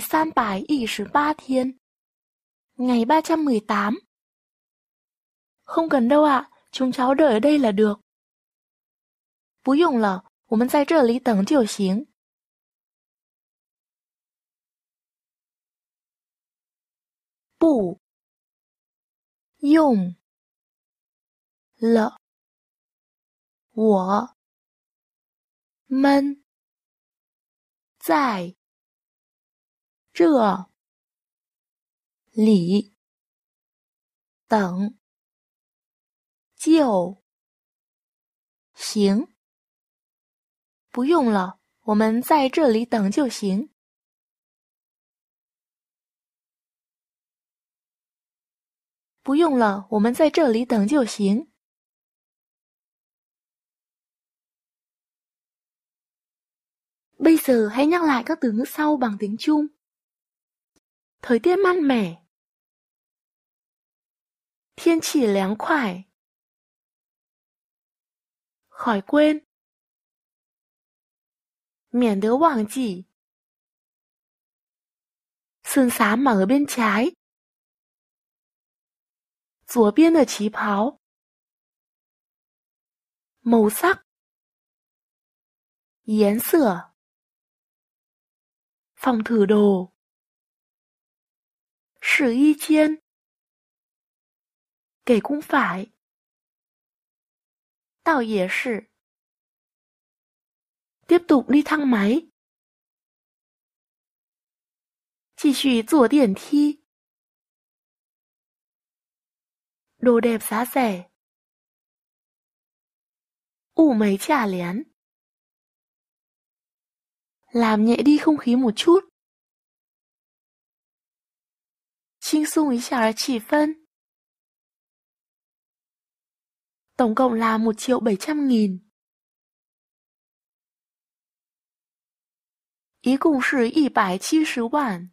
san bài ngày ba trăm mười tám không cần đâu ạ chúng cháu đợi ở đây là được 不用了，我们在这里等就行。不用了，我们在。这里等就行。不用了，我们在这里等就行。不用了，我们在这里等就行。Bây giờ hãy nhắc lại các từ ngữ sau bằng tiếng Trung. thời tiết mát mẻ. Thiên chỉ láng khoải. Khỏi quên. Miễn đỡ quảng chỉ. Sườn xám mà ở bên trái. Rùa biên ở chí pháo. Màu sắc. Yến sửa. Phòng thử đồ. 试衣间。Kể cũng phải. Tao 也是. Tiếp tục đi thang máy. 继续坐电梯。Đồ đẹp giá rẻ. Làm nhẹ đi không khí một chút. 轻松一下气氛. Tổng cộng là 1 triệu 700 nghìn. Ý cùng sử 170 bản.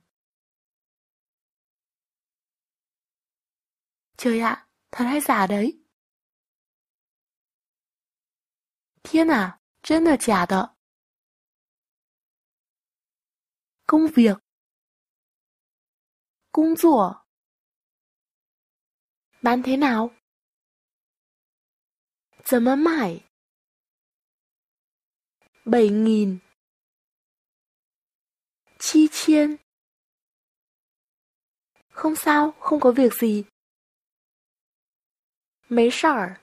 Trời ạ, thật hay giả đấy? Thiên à, chân là giả đó. Công việc 工作 bán thế nào 怎么卖 bảy nghìn chi chiên không sao không có việc gì mấy sỏi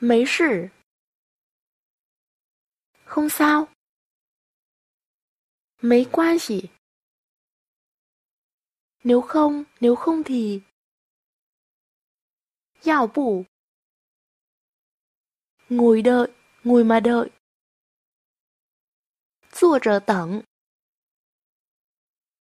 mấy sự không sao mấy quan gì nếu không, nếu không thì... Dạo bủ Ngồi đợi, ngồi mà đợi. Chua trở tẩn